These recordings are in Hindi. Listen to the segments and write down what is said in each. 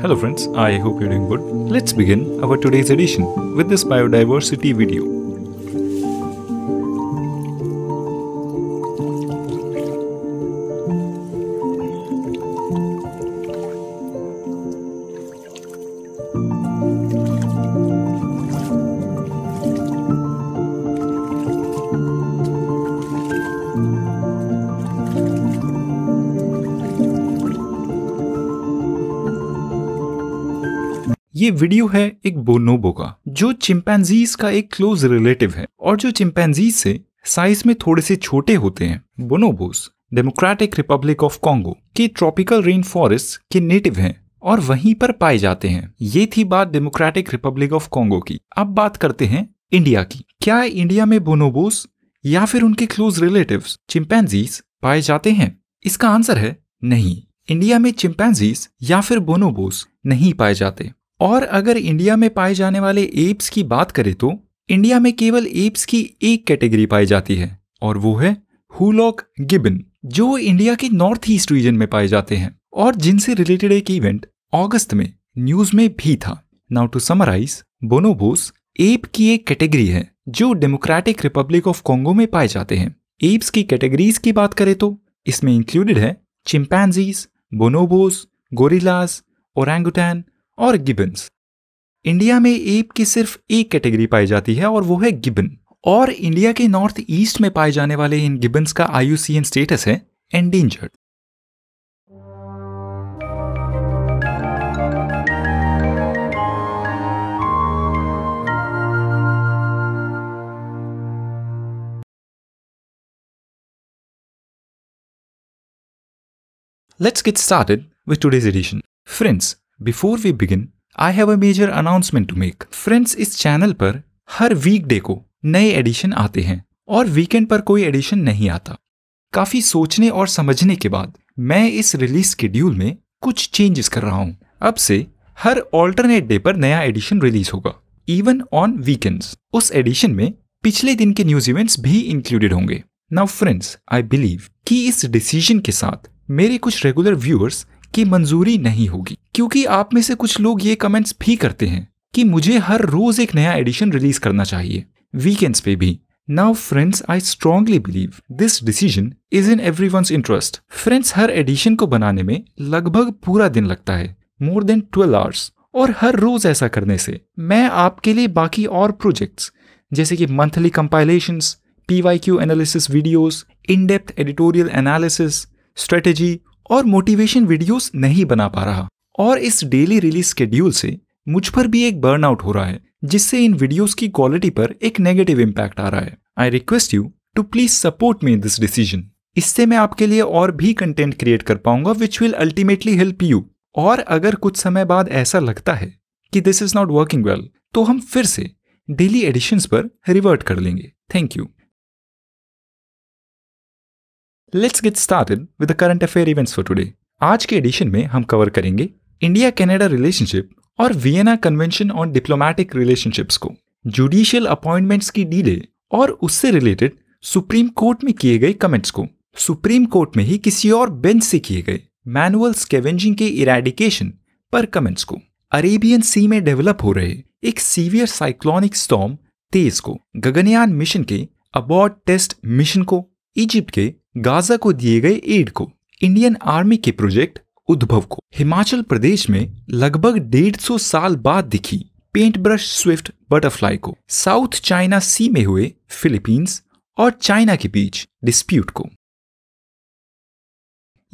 Hello friends, I hope you're doing good. Let's begin our today's edition with this biodiversity video. ये वीडियो है एक बोनोबो का जो चिंपैनजीज का एक क्लोज रिलेटिव है और जो चिंपैनजीज से साइज में थोड़े से छोटे होते हैं bonobos democratic republic of Congo के ट्रॉपिकल रेन फॉरेस्ट के नेटिव हैं और वहीं पर पाए जाते हैं ये थी बात डेमोक्रेटिक रिपब्लिक ऑफ कॉन्गो की अब बात करते हैं इंडिया की क्या इंडिया में बोनोबोस या फिर उनके क्लोज रिलेटिव चिंपैनजीज पाए जाते हैं इसका आंसर है नहीं इंडिया में चिंपैनजीज या फिर बोनोबोस नहीं पाए जाते और अगर इंडिया में पाए जाने वाले एप्स की बात करें तो इंडिया में केवल एप्स की एक कैटेगरी पाई जाती है और वो है हुलॉक गिबन जो इंडिया के नॉर्थ ईस्ट रीजन में पाए जाते हैं और जिनसे रिलेटेड एक इवेंट अगस्त में न्यूज में भी था now to summarise bonobos ape की एक कैटेगरी है जो डेमोक्रेटिक रिपब्लिक ऑफ कॉन्गो में पाए जाते हैं एप्स की कैटेगरीज की बात करें तो इसमें इंक्लूडेड है चिंपैनजीज बोनोबोस गोरिलास ओरेंगुटैन और गिबन्स इंडिया में एप की सिर्फ एक कैटेगरी पाई जाती है और वो है गिबन और इंडिया के नॉर्थ ईस्ट में पाए जाने वाले इन गिबन्स का आईयूसीएन स्टेटस है endangered Let's get started with today's edition. Friends, before we begin I have a major announcement to make friends इस चैनल पर हर वीकडे को नए एडिशन आते हैं और वीकेंड पर कोई एडिशन नहीं आता काफ़ी सोचने और समझने के बाद मैं इस रिलीज शेड्यूल में कुछ चेंजेस कर रहा हूँ अब से हर ऑल्टरनेट डे पर नया एडिशन रिलीज होगा इवन ऑन वीकेंड्स उस एडिशन में पिछले दिन के न्यूज इवेंट्स भी इंक्लूडेड होंगे नाउ फ्रेंड्स आई बिलीव कि इस डिसीजन के साथ मेरे कुछ रेगुलर व्यूअर्स की मंजूरी नहीं होगी क्योंकि आप में से कुछ लोग ये कमेंट्स भी करते हैं कि मुझे हर रोज एक नया एडिशन रिलीज करना चाहिए वीकेंड्स पे भी now friends I strongly believe this decision is in every interest friends हर एडिशन को बनाने में लगभग पूरा दिन लगता है मोर देन ट्वेल्व आवर्स और हर रोज ऐसा करने से मैं आपके लिए बाकी और प्रोजेक्ट्स जैसे कि monthly compilation P Y Q analysis videos in depth editorial analysis strategy और मोटिवेशन वीडियोस नहीं बना पा रहा और इस डेली रिलीज स्केड्यूल से मुझ पर भी एक बर्नआउट हो रहा है जिससे इन वीडियोस की क्वालिटी पर एक नेगेटिव इम्पैक्ट आ रहा है I request you to please support me this decision इससे मैं आपके लिए और भी कंटेंट क्रिएट कर पाऊंगा which will ultimately help you और अगर कुछ समय बाद ऐसा लगता है कि this is not working well तो हम फिर से डेली एडिशंस पर रिवर्ट कर लेंगे thank you let's get started with the current affair events for today आज के एडिशन में हम कवर करेंगे इंडिया कनाडा रिलेशनशिप और Vienna convention on diplomatic relationships को जुडिशियल अपॉइंटमेंट्स की डीले और उससे रिलेटेड सुप्रीम कोर्ट में किए गए कमेंट्स को सुप्रीम कोर्ट में ही किसी और बेंच से किए गए मैनुअल स्केवेंजिंग के इराडिकेशन पर कमेंट्स को अरेबियन सी में डेवलप हो रहे एक सीवियर साइक्लोनिक स्टॉम तेज को गगनयान मिशन के अबॉर्ड टेस्ट मिशन को इजिप्ट के गाजा को दिए गए एड को इंडियन आर्मी के प्रोजेक्ट उद्भव को हिमाचल प्रदेश में लगभग डेढ़ सौ साल बाद दिखी पेंट ब्रश स्विफ्ट बटरफ्लाई को साउथ चाइना सी में हुए फिलीपींस और चाइना के बीच डिस्प्यूट को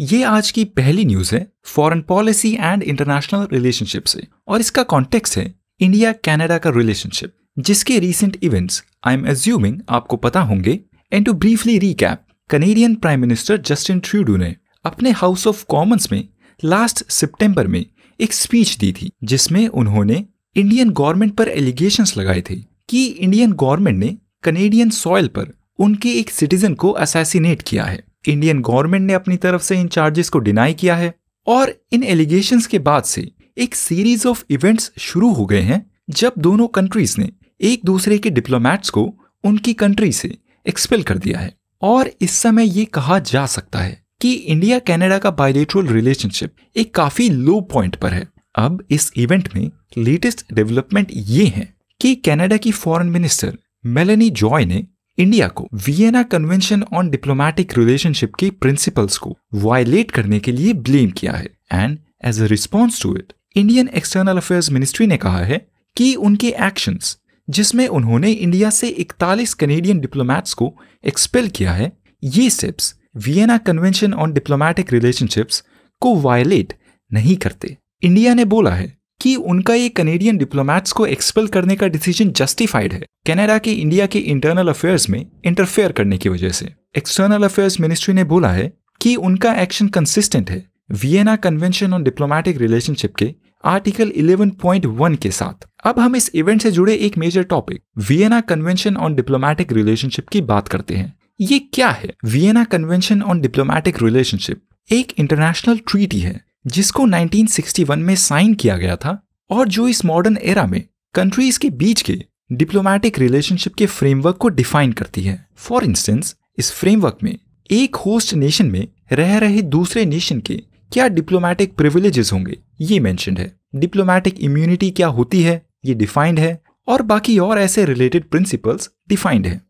ये आज की पहली न्यूज है foreign policy and international relationship से और इसका कॉन्टेक्स है इंडिया कनाडा का रिलेशनशिप जिसके recent events I am assuming आपको पता होंगे and to briefly recap Canadian prime minister Justin Trudeau ने अपने हाउस ऑफ कॉमन्स में लास्ट सितंबर में एक स्पीच दी थी जिसमें उन्होंने इंडियन गवर्नमेंट पर एलिगेशंस लगाए थे कि इंडियन गवर्नमेंट ने कनेडियन सॉयल पर उनके एक सिटीजन को असैसिनेट किया है इंडियन गवर्नमेंट ने अपनी तरफ से इन चार्जेस को डिनाई किया है और इन एलिगेशन के बाद से एक सीरीज ऑफ इवेंट्स शुरू हो गए हैं जब दोनों कंट्रीज ने एक दूसरे के डिप्लोमैट्स को उनकी कंट्री से एक्सपेल कर दिया है और इस समय ये कहा जा सकता है कि इंडिया कनाडा का बायोलेट्रल रिलेशनशिप एक काफी लो पॉइंट पर है अब इस इवेंट में लेटेस्ट डेवलपमेंट ये है कि कनाडा की फॉरेन मिनिस्टर मेलेनी जॉय ने इंडिया को Vienna convention on diplomatic relationship के प्रिंसिपल्स को वायलेट करने के लिए ब्लेम किया है and as a response to it Indian external affairs ministry ने कहा है कि उनके एक्शंस जिसमें उन्होंने इंडिया से 41 कनेडियन डिप्लोमेट्स को एक्सपेल किया है ये सिप्स Vienna convention on diplomatic relationships को वायलेट नहीं करते इंडिया ने बोला है कि उनका ये कनेडियन डिप्लोमेट्स को एक्सपेल करने का डिसीजन जस्टिफाइड है कनाडा के इंडिया के इंटरनल अफेयर्स में इंटरफेयर करने की वजह से एक्सटर्नल अफेयर्स मिनिस्ट्री ने बोला है कि उनका एक्शन कंसिस्टेंट है Vienna convention on diplomatic relationship के आर्टिकल 11.1 के साथ अब हम इस इवेंट से जुड़े एक major topic Vienna convention on diplomatic relationship की बात करते हैं ये क्या है Vienna convention on diplomatic relationship एक इंटरनेशनल ट्रीटी है जिसको 1961 में साइन किया गया था और जो इस मॉडर्न एरा में कंट्रीज के बीच के डिप्लोमेटिक रिलेशनशिप के फ्रेमवर्क को डिफाइन करती है फॉर इंस्टेंस इस फ्रेमवर्क में एक होस्ट नेशन में रह रहे दूसरे नेशन के क्या डिप्लोमेटिक प्रिविलेजेस होंगे ये मैंशनड है डिप्लोमेटिक इम्यूनिटी क्या होती है ये डिफाइंड है और बाकी और ऐसे रिलेटेड प्रिंसिपल्स डिफाइंड है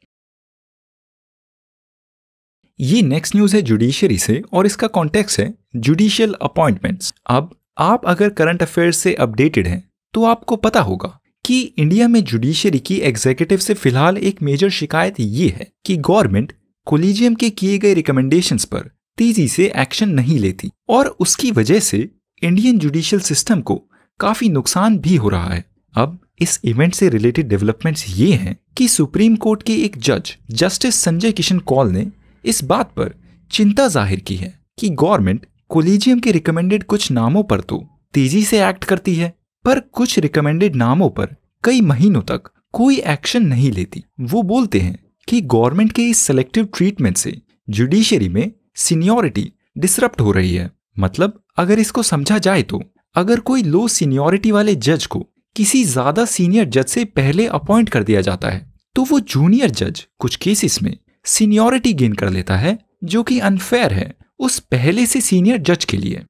ये नेक्स्ट न्यूज है जुडिशियरी से और इसका कॉन्टेक्स्ट है जुडिशियल अपॉइंटमेंट्स अब आप अगर करंट अफेयर्स से अपडेटेड हैं तो आपको पता होगा कि इंडिया में जुडिशियरी की एग्जीक्यूटिव से फिलहाल एक मेजर शिकायत ये है कि गवर्नमेंट कोलिजियम के किए गए रिकमेंडेशंस पर तेजी से एक्शन नहीं लेती और उसकी वजह से इंडियन जुडिशियल सिस्टम को काफी नुकसान भी हो रहा है अब इस इवेंट से रिलेटेड डेवलपमेंट्स ये हैं कि सुप्रीम कोर्ट के एक जज जस्टिस संजय किशन कौल ने इस बात पर चिंता जाहिर की है कि गवर्नमेंट कोलिजियम के रिकमेंडेड कुछ नामों पर तो तेजी से एक्ट करती है पर कुछ रिकमेंडेड नामों पर कई महीनों तक कोई एक्शन नहीं लेती वो बोलते हैं कि गवर्नमेंट के इस सेलेक्टिव ट्रीटमेंट से जुडिशियरी में सीनियोरिटी डिसरप्ट हो रही है मतलब अगर इसको समझा जाए तो अगर कोई लो सीनियोरिटी वाले जज को किसी ज्यादा सीनियर जज से पहले अपॉइंट कर दिया जाता है तो वो जूनियर जज कुछ केसेस में सीनियोरिटी गेन कर लेता है जो कि अनफेयर है उस पहले से सीनियर जज के लिए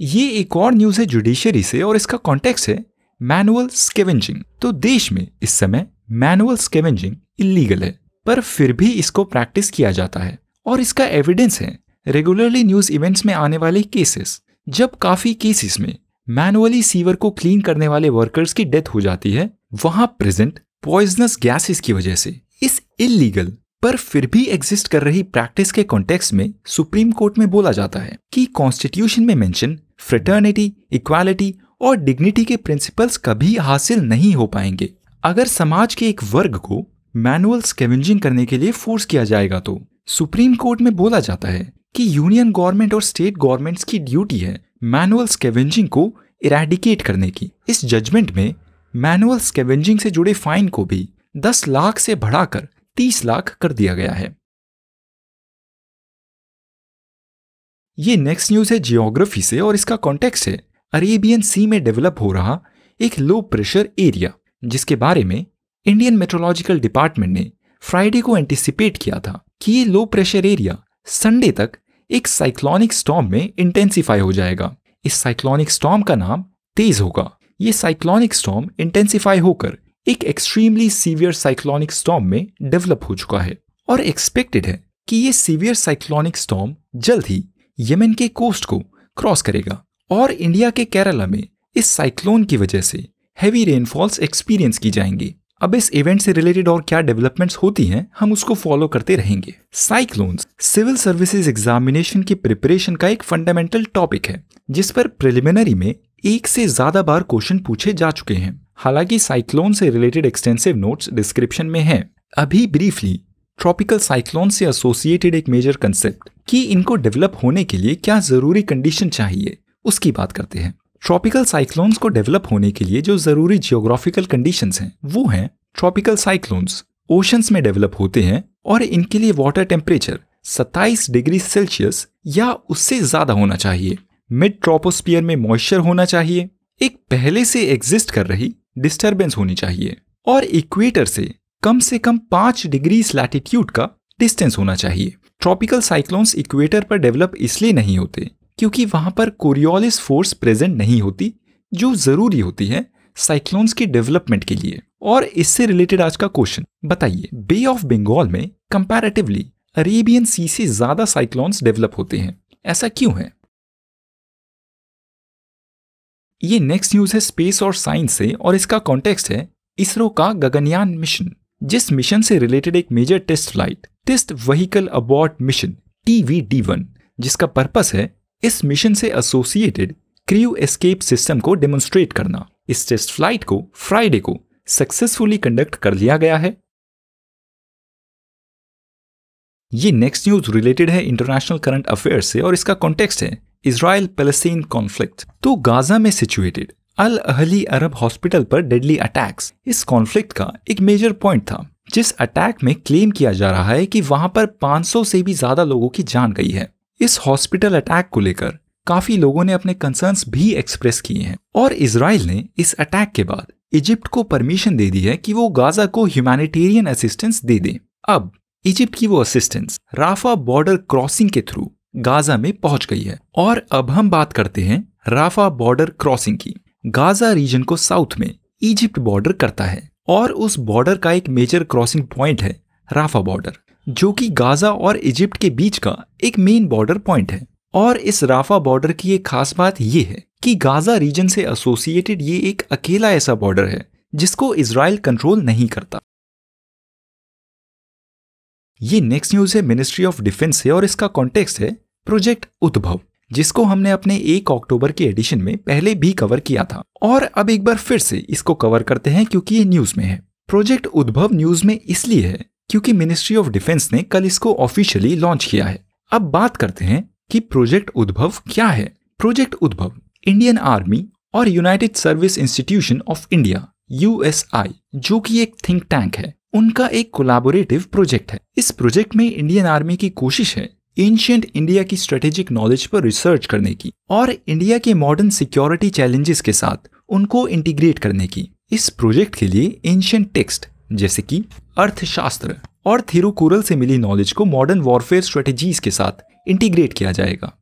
ये एक और न्यूज है जुडिशियरी से और इसका कॉन्टेक्स्ट है मैनुअल स्केवेंजिंग तो देश में इस समय मैनुअल स्केवेंजिंग इलीगल है पर फिर भी इसको प्रैक्टिस किया जाता है और इसका एविडेंस है रेगुलरली न्यूज इवेंट्स में आने वाले केसेस जब काफी केसेस में मैनुअली सीवर को क्लीन करने वाले वर्कर्स की डेथ हो जाती है वहां प्रेजेंट पॉइजनस गैसेस की वजह से इस इलीगल पर फिर भी एग्जिस्ट कर रही प्रैक्टिस के कॉन्टेक्स्ट में सुप्रीम कोर्ट में बोला जाता है कि कॉन्स्टिट्यूशन में मेंशन फ्रेटर्निटी इक्वालिटी और डिग्निटी के प्रिंसिपल्स कभी हासिल नहीं हो पाएंगे अगर समाज के एक वर्ग को मैनुअल स्केवेंजिंग करने के लिए फोर्स किया जाएगा तो सुप्रीम कोर्ट में बोला जाता है कि यूनियन गवर्नमेंट और स्टेट गवर्नमेंट्स की ड्यूटी है मैनुअल स्केवेंजिंग को इरेडिकेट करने की इस जजमेंट में मैनुअल स्केवेंजिंग से जुड़े फाइन को भी 10 लाख से बढ़ाकर 30 लाख कर दिया गया है ये नेक्स्ट न्यूज है जियोग्राफी से और इसका कॉन्टेक्स्ट है अरेबियन सी में डेवलप हो रहा एक लो प्रेशर एरिया जिसके बारे में इंडियन मेट्रोलॉजिकल डिपार्टमेंट ने फ्राइडे को एंटिसिपेट किया था कि ये लो प्रेशर एरिया संडे तक एक साइक्लोनिक स्टॉम में इंटेंसिफाई हो जाएगा इस साइक्लोनिक स्टॉम का नाम तेज होगा ये साइक्लोनिक स्टॉम इंटेंसिफाई होकर एक एक्सट्रीमली सीवियर साइक्लोनिक स्टॉम में डेवलप हो चुका है और एक्सपेक्टेड है कि ये सीवियर साइक्लोनिक स्टॉम जल्द ही यमन के कोस्ट को क्रॉस करेगा और इंडिया के केरला में इस साइक्लोन की वजह से हैवी रेनफॉल्स एक्सपीरियंस की जाएंगी अब इस इवेंट से रिलेटेड और क्या डेवलपमेंट्स होती हैं हम उसको फॉलो करते रहेंगे साइक्लोन्स सिविल सर्विसेज एग्जामिनेशन की प्रिपरेशन का एक फंडामेंटल टॉपिक है जिस पर प्रिलिमिनरी में एक से ज्यादा बार क्वेश्चन पूछे जा चुके हैं हालांकि साइक्लोन से रिलेटेड एक्सटेंसिव नोट्स डिस्क्रिप्शन में हैं। अभी ब्रीफली ट्रॉपिकल साइक्लोन से एसोसिएटेड एक मेजर कंसेप्ट कि इनको डेवलप होने के लिए क्या जरूरी कंडीशन चाहिए उसकी बात करते हैं ट्रॉपिकल साइक्लोन्स को डेवलप होने के लिए जो ज़रूरी जियोग्राफिकल कंडीशन हैं वो हैं ट्रॉपिकल साइक्लोन्स ओशंस में डेवलप होते हैं और इनके लिए वाटर टेम्परेचर 27 डिग्री सेल्सियस या उससे ज़्यादा होना चाहिए मिड ट्रोपोस्पियर में मॉइस्चर होना चाहिए एक पहले से एग्जिस्ट कर रही डिस्टर्बेंस होनी चाहिए और इक्वेटर से कम से कम पांच डिग्री लैटिट्यूड का डिस्टेंस होना चाहिए ट्रॉपिकल साइक्लोन्स इक्वेटर पर डेवलप इसलिए नहीं होते क्योंकि वहां पर कोरियोलिस फोर्स प्रेजेंट नहीं होती जो ज़रूरी होती है साइक्लोन्स की डेवलपमेंट के लिए और इससे रिलेटेड आज का क्वेश्चन बताइए बे ऑफ बंगाल में कंपैरेटिवली अरेबियन सी से ज़्यादा साइक्लोन्स डेवलप होते हैं ऐसा क्यों है ये नेक्स्ट न्यूज है स्पेस और साइंस से और इसका कॉन्टेक्स्ट है इसरो का गगनयान मिशन जिस मिशन से रिलेटेड एक major test flight test vehicle abort mission T V D one जिसका पर्पस है इस मिशन से एसोसिएटेड क्रियो एस्केप सिस्टम को डेमोन्स्ट्रेट करना इस टेस्ट फ्लाइट को फ्राइडे को सक्सेसफुली कंडक्ट कर लिया गया है ये नेक्स्ट न्यूज रिलेटेड है इंटरनेशनल करंट अफेयर्स से और इसका कॉन्टेक्स्ट है इसराइल पैलेस्टीन कॉन्फ्लिक्ट तो गाजा में situated Al Ahli Arab hospital पर डेडली अटैक्स इस कॉन्फ्लिक्ट का एक मेजर पॉइंट था जिस अटैक में क्लेम किया जा रहा है कि वहां पर 500 से भी ज्यादा लोगों की जान गई है इस हॉस्पिटल अटैक को लेकर काफी लोगों ने अपने कंसर्न्स भी एक्सप्रेस किए हैं और इसराइल ने इस अटैक के बाद इजिप्ट को परमिशन दे दी है कि वो गाजा को ह्यूमैनिटेरियन असिस्टेंस दे दे अब इजिप्ट की वो असिस्टेंस राफा बॉर्डर क्रॉसिंग के थ्रू गाजा में पहुंच गई है और अब हम बात करते हैं राफा बॉर्डर क्रॉसिंग की गाजा रीजन को साउथ में इजिप्ट बॉर्डर करता है और उस बॉर्डर का एक मेजर क्रॉसिंग पॉइंट है राफा बॉर्डर जो कि गाजा और इजिप्ट के बीच का एक मेन बॉर्डर पॉइंट है और इस राफा बॉर्डर की एक खास बात यह है कि गाजा रीजन से एसोसिएटेड ये एक अकेला ऐसा बॉर्डर है जिसको इसराइल कंट्रोल नहीं करता ये नेक्स्ट न्यूज है मिनिस्ट्री ऑफ डिफेंस से और इसका कॉन्टेक्स्ट है प्रोजेक्ट उद्भव जिसको हमने अपने एक अक्टूबर के एडिशन में पहले भी कवर किया था और अब एक बार फिर से इसको कवर करते हैं क्योंकि ये न्यूज में है प्रोजेक्ट उद्भव न्यूज में इसलिए है क्योंकि मिनिस्ट्री ऑफ डिफेंस ने कल इसको ऑफिशियली लॉन्च किया है अब बात करते हैं कि प्रोजेक्ट उद्भव क्या है प्रोजेक्ट उद्भव इंडियन आर्मी और united service institution of India USI जो कि एक थिंक टैंक है उनका एक कोलाबोरेटिव प्रोजेक्ट है इस प्रोजेक्ट में इंडियन आर्मी की कोशिश है एंशियंट इंडिया की स्ट्रेटेजिक नॉलेज पर रिसर्च करने की और इंडिया के मॉडर्न सिक्योरिटी चैलेंजेस के साथ उनको इंटीग्रेट करने की इस प्रोजेक्ट के लिए एंशियंट टेक्स्ट जैसे कि अर्थशास्त्र और थिरुकुरल से मिली नॉलेज को मॉडर्न वॉरफेयर स्ट्रेटेजीज के साथ इंटीग्रेट किया जाएगा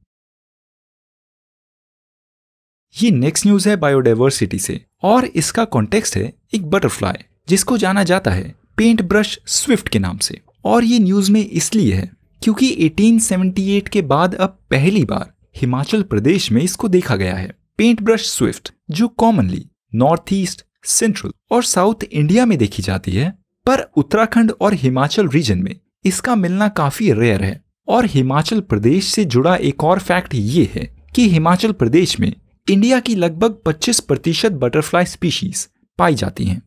ये नेक्स्ट न्यूज है बायोडाइवर्सिटी से और इसका कॉन्टेक्स्ट है एक बटरफ्लाई जिसको जाना जाता है पेंट ब्रश स्विफ्ट के नाम से और ये न्यूज में इसलिए है क्योंकि 1878 के बाद अब पहली बार हिमाचल प्रदेश में इसको देखा गया है पेंट ब्रश स्विफ्ट जो कॉमनली नॉर्थ ईस्ट सेंट्रल और साउथ इंडिया में देखी जाती है पर उत्तराखंड और हिमाचल रीजन में इसका मिलना काफी रेयर है और हिमाचल प्रदेश से जुड़ा एक और फैक्ट ये है कि हिमाचल प्रदेश में इंडिया की लगभग 25 प्रतिशत बटरफ्लाई स्पीशीज पाई जाती हैं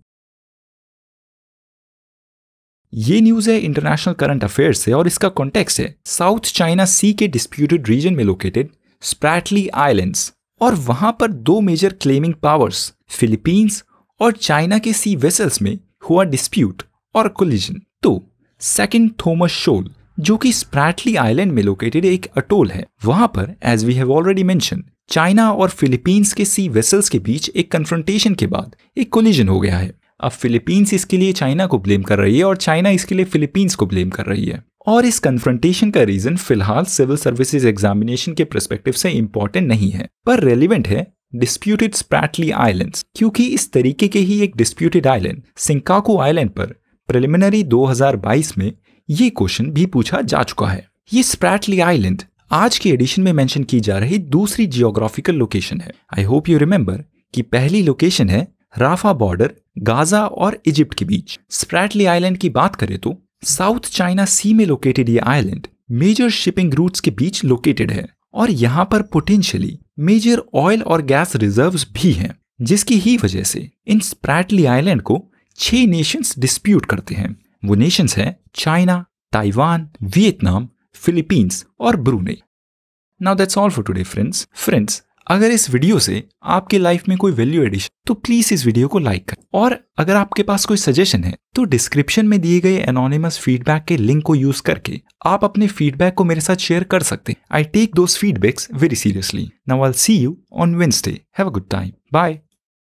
ये न्यूज है इंटरनेशनल करंट अफेयर्स से और इसका कॉन्टेक्स्ट है साउथ चाइना सी के डिस्प्यूटेड रीजन में लोकेटेड स्प्रैटली आइलैंड्स और वहां पर दो मेजर क्लेमिंग पावर्स फिलीपींस और चाइना के सी वेसल्स में हुआ डिस्प्यूट और कोलिजन तो सेकेंड थोमस शोल जो कि स्प्रैटली आइलैंड में लोकेटेड एक अटोल है वहां पर as we have already mention China और फिलीपींस के सी वेसल्स के बीच एक कन्फ्रंटेशन के बाद एक कोलिजन हो गया है अब फिलीपींस इसके लिए चाइना को ब्लेम कर रही है और चाइना इसके लिए फिलीपींस को ब्लेम कर रही है और इस कन्फ्रंटेशन का रीजन फिलहाल सिविल सर्विसेज एग्जामिनेशन के प्रस्पेक्टिव से इम्पोर्टेंट नहीं है पर रेलिवेंट है डिस्प्यूटेड स्प्रैटली आइलैंड्स क्योंकि इस तरीके के ही एक डिस्प्यूटेड आइलैंड सिंकाको आइलैंड पर प्रिलिमिनरी 2022 में ये क्वेश्चन भी पूछा जा चुका है ये स्प्रैटली आइलैंड आज के एडिशन में मेंशन की जा रही दूसरी जियोग्राफिकल लोकेशन है आई होप यू रिमेम्बर कि पहली लोकेशन है राफा बॉर्डर गाजा और इजिप्ट के बीच स्प्रैटली आइलैंड की बात करें तो साउथ चाइना सी में लोकेटेड ये आइलैंड मेजर शिपिंग रूट्स के बीच लोकेटेड है और यहाँ पर पोटेंशियली मेजर ऑयल और गैस रिजर्व्स भी हैं जिसकी ही वजह से इन स्प्रैटली आइलैंड को छह नेशंस डिस्प्यूट करते हैं वो नेशंस हैं चाइना ताइवान वियतनाम फिलीपींस और Brunei now that's all for today friends friends अगर इस वीडियो से आपके लाइफ में कोई वैल्यू एडिशन तो प्लीज इस वीडियो को लाइक करें और अगर आपके पास कोई सजेशन है तो डिस्क्रिप्शन में दिए गए एनोनिमस फीडबैक के लिंक को यूज करके आप अपने फीडबैक को मेरे साथ शेयर कर सकते हैं I take the feedbacks very seriously now I see you on Wednesday have a good time bye